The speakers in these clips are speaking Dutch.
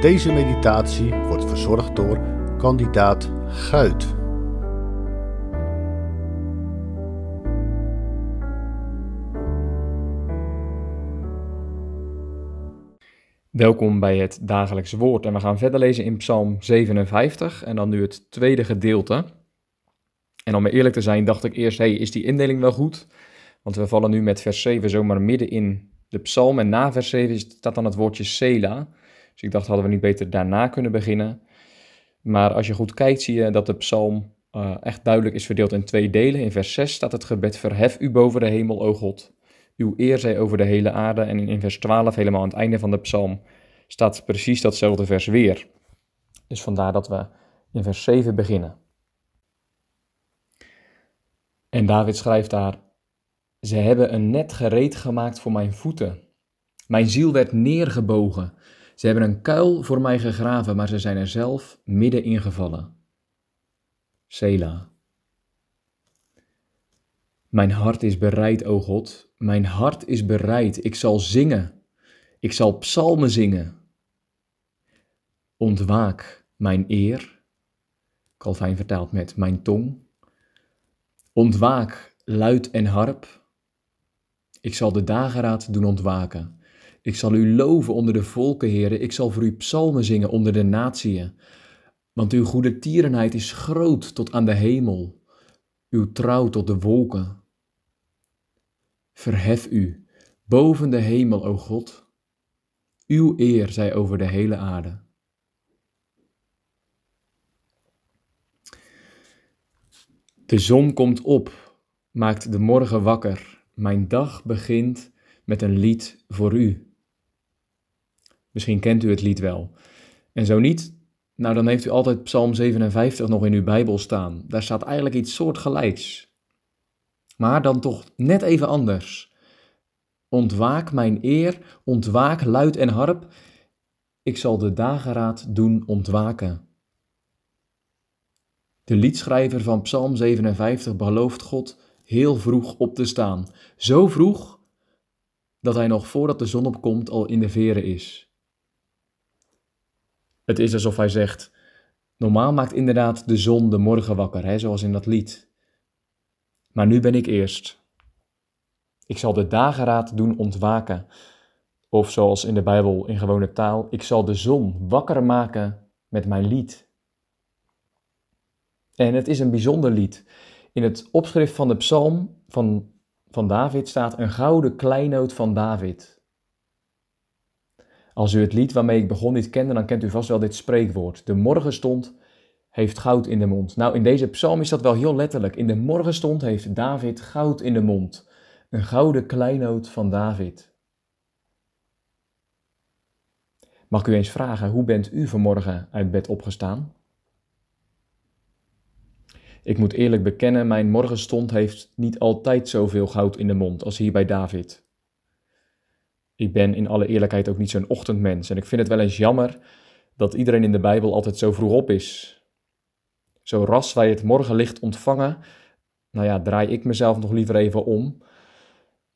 Deze meditatie wordt verzorgd door kandidaat Guit. Welkom bij het dagelijks woord en we gaan verder lezen in Psalm 57 en dan nu het tweede gedeelte. En om eerlijk te zijn dacht ik eerst, hey, is die indeling wel goed? Want we vallen nu met vers 7 zomaar midden in de psalm en na vers 7 staat dan het woordje Sela. Dus ik dacht, hadden we niet beter daarna kunnen beginnen. Maar als je goed kijkt, zie je dat de psalm eh, echt duidelijk is verdeeld in twee delen. In vers 6 staat het gebed: Verhef u boven de hemel, o God. Uw eer zij over de hele aarde. En in vers 12, helemaal aan het einde van de psalm, staat precies datzelfde vers weer. Dus vandaar dat we in vers 7 beginnen. En David schrijft daar: Ze hebben een net gereed gemaakt voor mijn voeten. Mijn ziel werd neergebogen. Ze hebben een kuil voor mij gegraven, maar ze zijn er zelf midden ingevallen. gevallen. Mijn hart is bereid, o God, mijn hart is bereid. Ik zal zingen, ik zal psalmen zingen. Ontwaak mijn eer, Calvijn vertaalt met mijn tong. Ontwaak luid en harp. Ik zal de dageraad doen ontwaken. Ik zal u loven onder de volken, heren. Ik zal voor u psalmen zingen onder de natieën. Want uw goede tierenheid is groot tot aan de hemel, uw trouw tot de wolken. Verhef u boven de hemel, o God. Uw eer zij over de hele aarde. De zon komt op, maakt de morgen wakker. Mijn dag begint met een lied voor u. Misschien kent u het lied wel. En zo niet, nou dan heeft u altijd Psalm 57 nog in uw Bijbel staan. Daar staat eigenlijk iets soortgelijks. Maar dan toch net even anders. Ontwaak mijn eer, ontwaak luid en harp. Ik zal de dageraad doen ontwaken. De liedschrijver van Psalm 57 belooft God heel vroeg op te staan. Zo vroeg dat hij nog voordat de zon opkomt al in de veren is. Het is alsof hij zegt: Normaal maakt inderdaad de zon de morgen wakker, hè, zoals in dat lied. Maar nu ben ik eerst. Ik zal de dageraad doen ontwaken. Of zoals in de Bijbel in gewone taal: Ik zal de zon wakker maken met mijn lied. En het is een bijzonder lied. In het opschrift van de psalm van, van David staat een gouden kleinoot van David. Als u het lied waarmee ik begon niet kende, dan kent u vast wel dit spreekwoord. De morgenstond heeft goud in de mond. Nou, in deze psalm is dat wel heel letterlijk. In de morgenstond heeft David goud in de mond. Een gouden kleinoot van David. Mag ik u eens vragen, hoe bent u vanmorgen uit bed opgestaan? Ik moet eerlijk bekennen, mijn morgenstond heeft niet altijd zoveel goud in de mond als hier bij David ik ben in alle eerlijkheid ook niet zo'n ochtendmens. En ik vind het wel eens jammer dat iedereen in de Bijbel altijd zo vroeg op is. Zo ras wij het morgenlicht ontvangen, nou ja, draai ik mezelf nog liever even om.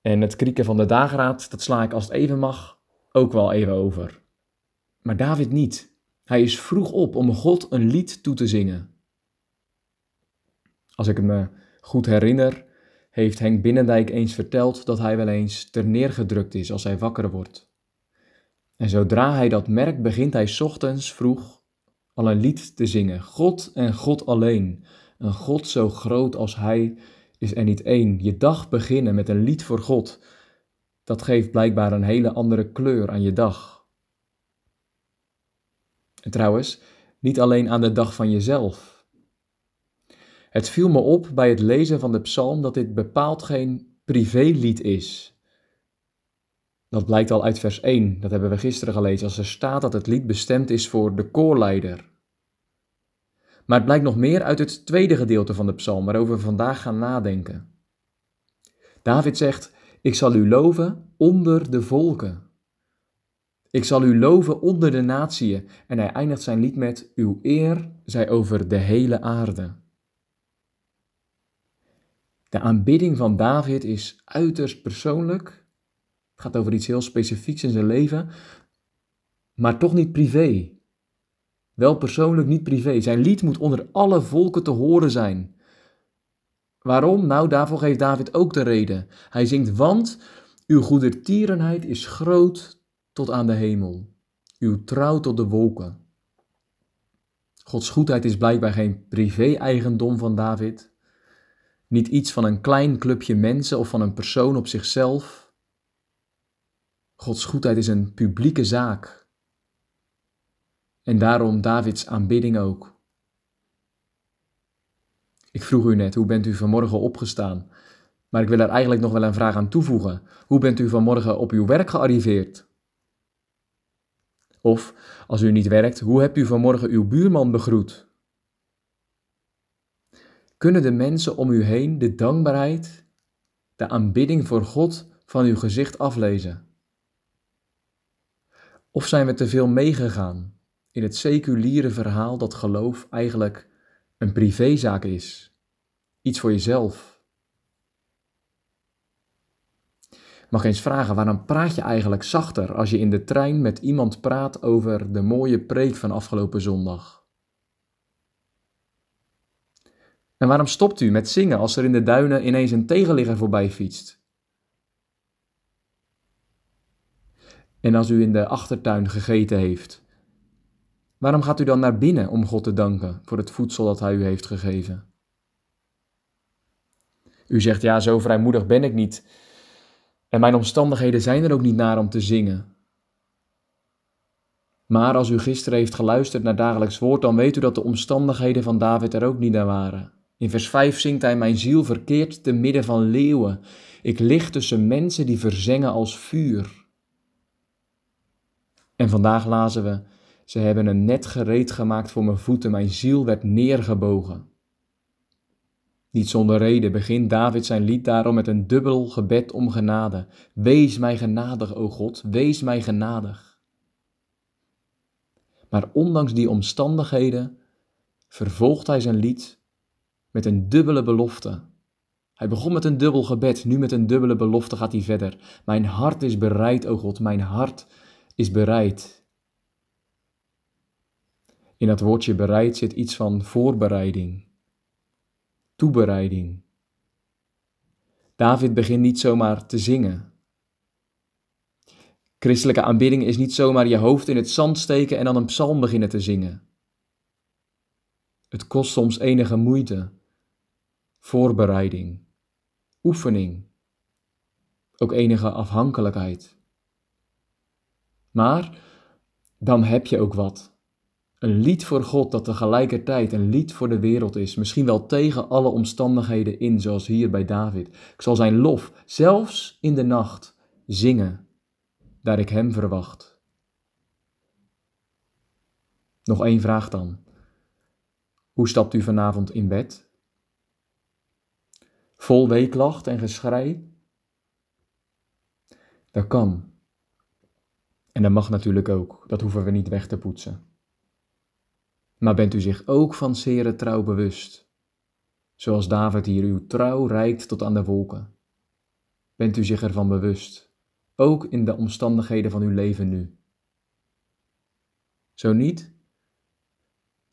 En het krieken van de dageraad, dat sla ik als het even mag ook wel even over. Maar David niet. Hij is vroeg op om God een lied toe te zingen. Als ik me goed herinner, heeft Henk Binnendijk eens verteld dat hij wel eens terneergedrukt is als hij wakker wordt. En zodra hij dat merkt, begint hij ochtends vroeg al een lied te zingen. God en God alleen, een God zo groot als Hij is er niet één. Je dag beginnen met een lied voor God, dat geeft blijkbaar een hele andere kleur aan je dag. En trouwens, niet alleen aan de dag van jezelf, het viel me op bij het lezen van de psalm dat dit bepaald geen privélied is. Dat blijkt al uit vers 1, dat hebben we gisteren gelezen, als er staat dat het lied bestemd is voor de koorleider. Maar het blijkt nog meer uit het tweede gedeelte van de psalm, waarover we vandaag gaan nadenken. David zegt: Ik zal u loven onder de volken. Ik zal u loven onder de natieën. En hij eindigt zijn lied met: Uw eer zij over de hele aarde. De aanbidding van David is uiterst persoonlijk. Het gaat over iets heel specifieks in zijn leven, maar toch niet privé. Wel persoonlijk, niet privé. Zijn lied moet onder alle volken te horen zijn. Waarom? Nou, daarvoor geeft David ook de reden. Hij zingt, want uw goedertierenheid is groot tot aan de hemel, uw trouw tot de wolken. Gods goedheid is blijkbaar geen privé-eigendom van David, niet iets van een klein clubje mensen of van een persoon op zichzelf. Gods goedheid is een publieke zaak. En daarom Davids aanbidding ook. Ik vroeg u net, hoe bent u vanmorgen opgestaan? Maar ik wil er eigenlijk nog wel een vraag aan toevoegen. Hoe bent u vanmorgen op uw werk gearriveerd? Of, als u niet werkt, hoe hebt u vanmorgen uw buurman begroet? kunnen de mensen om u heen de dankbaarheid, de aanbidding voor God van uw gezicht aflezen? Of zijn we te veel meegegaan in het seculiere verhaal dat geloof eigenlijk een privézaak is, iets voor jezelf? Mag eens vragen, waarom praat je eigenlijk zachter als je in de trein met iemand praat over de mooie preek van afgelopen zondag? En waarom stopt u met zingen als er in de duinen ineens een tegenligger voorbij fietst? En als u in de achtertuin gegeten heeft, waarom gaat u dan naar binnen om God te danken voor het voedsel dat Hij u heeft gegeven? U zegt, ja, zo vrijmoedig ben ik niet. En mijn omstandigheden zijn er ook niet naar om te zingen. Maar als u gisteren heeft geluisterd naar dagelijks woord, dan weet u dat de omstandigheden van David er ook niet naar waren. In vers 5 zingt hij: Mijn ziel verkeert te midden van leeuwen. Ik lig tussen mensen die verzengen als vuur. En vandaag lazen we: Ze hebben een net gereed gemaakt voor mijn voeten. Mijn ziel werd neergebogen. Niet zonder reden begint David zijn lied daarom met een dubbel gebed om genade. Wees mij genadig, o God, wees mij genadig. Maar ondanks die omstandigheden vervolgt hij zijn lied met een dubbele belofte. Hij begon met een dubbel gebed, nu met een dubbele belofte gaat hij verder. Mijn hart is bereid, o God, mijn hart is bereid. In dat woordje bereid zit iets van voorbereiding, toebereiding. David begint niet zomaar te zingen. Christelijke aanbidding is niet zomaar je hoofd in het zand steken en dan een psalm beginnen te zingen. Het kost soms enige moeite, voorbereiding, oefening, ook enige afhankelijkheid. Maar dan heb je ook wat. Een lied voor God dat tegelijkertijd een lied voor de wereld is, misschien wel tegen alle omstandigheden in, zoals hier bij David. Ik zal zijn lof, zelfs in de nacht, zingen, daar ik hem verwacht. Nog één vraag dan. Hoe stapt u vanavond in bed? vol weeklacht en geschrei? Dat kan. En dat mag natuurlijk ook, dat hoeven we niet weg te poetsen. Maar bent u zich ook van zere trouw bewust, zoals David hier uw trouw reikt tot aan de wolken? Bent u zich ervan bewust, ook in de omstandigheden van uw leven nu? Zo niet?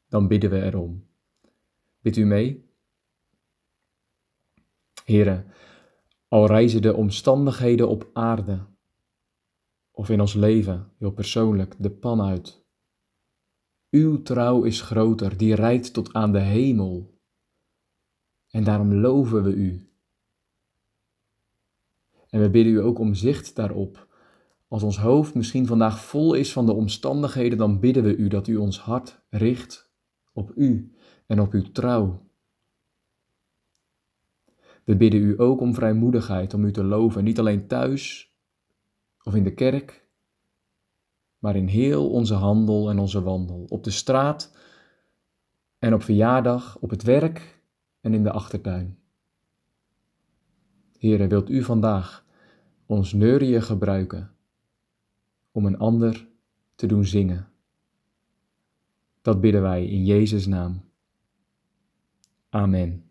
Dan bidden we erom. Bid u mee? Heren, al reizen de omstandigheden op aarde of in ons leven, heel persoonlijk, de pan uit. Uw trouw is groter, die rijdt tot aan de hemel. En daarom loven we u. En we bidden u ook om zicht daarop. Als ons hoofd misschien vandaag vol is van de omstandigheden, dan bidden we u dat u ons hart richt op u en op uw trouw. We bidden u ook om vrijmoedigheid om u te loven, niet alleen thuis of in de kerk, maar in heel onze handel en onze wandel, op de straat en op verjaardag, op het werk en in de achtertuin. Here, wilt u vandaag ons neurieën gebruiken om een ander te doen zingen? Dat bidden wij in Jezus' naam. Amen.